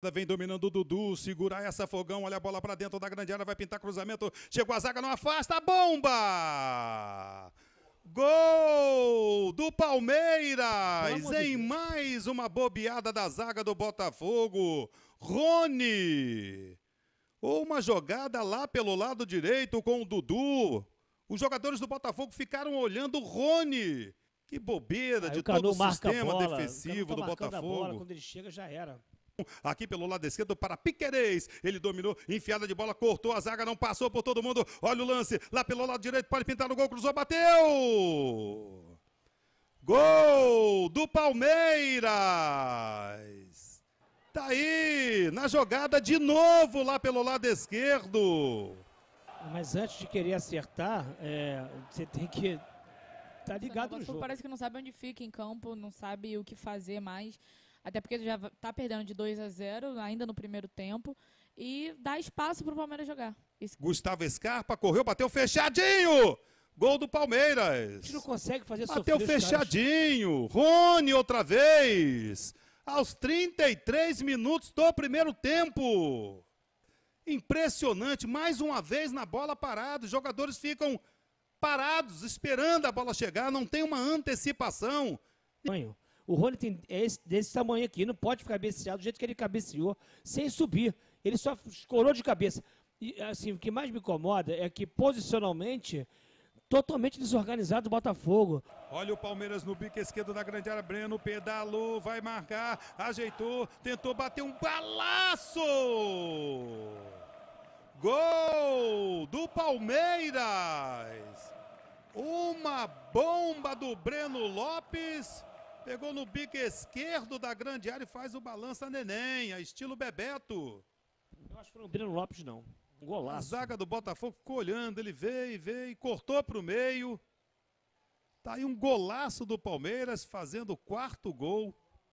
Vem dominando o Dudu, segurar essa fogão, olha a bola para dentro da grande área, vai pintar cruzamento, chegou a zaga, não afasta, bomba! Gol do Palmeiras em mais uma bobeada da zaga do Botafogo. Rony! Ou uma jogada lá pelo lado direito com o Dudu. Os jogadores do Botafogo ficaram olhando o Rony. Que bobeira de todo o sistema bola, defensivo o tá do Botafogo. Bola, quando ele chega já era aqui pelo lado esquerdo para Piquerez. Ele dominou, enfiada de bola, cortou a zaga, não passou por todo mundo. Olha o lance, lá pelo lado direito, pode pintar no gol, cruzou, bateu! Gol do Palmeiras! Tá aí, na jogada de novo lá pelo lado esquerdo. Mas antes de querer acertar, é, você tem que tá ligado no jogo. Parece que não sabe onde fica em campo, não sabe o que fazer mais. Até porque já está perdendo de 2 a 0 ainda no primeiro tempo. E dá espaço para o Palmeiras jogar. Isso. Gustavo Scarpa correu, bateu fechadinho! Gol do Palmeiras. A gente não consegue fazer Bateu fechadinho. Rony outra vez. Aos 33 minutos do primeiro tempo. Impressionante. Mais uma vez na bola parada. Os jogadores ficam parados, esperando a bola chegar. Não tem uma antecipação. O Rony tem, é esse, desse tamanho aqui, não pode ficar cabecear do jeito que ele cabeceou, sem subir. Ele só escorou de cabeça. E assim, o que mais me incomoda é que posicionalmente totalmente desorganizado o Botafogo. Olha o Palmeiras no bico esquerdo da grande área, Breno pedalou, vai marcar, ajeitou, tentou bater um balaço! Gol do Palmeiras! Uma bomba do Breno Lopes Pegou no bico esquerdo da grande área e faz o balança neném, a estilo Bebeto. Eu acho que foi o Breno Lopes, não. Um golaço. A zaga do Botafogo ficou olhando, ele veio, veio, cortou para o meio. Tá aí um golaço do Palmeiras, fazendo o quarto gol.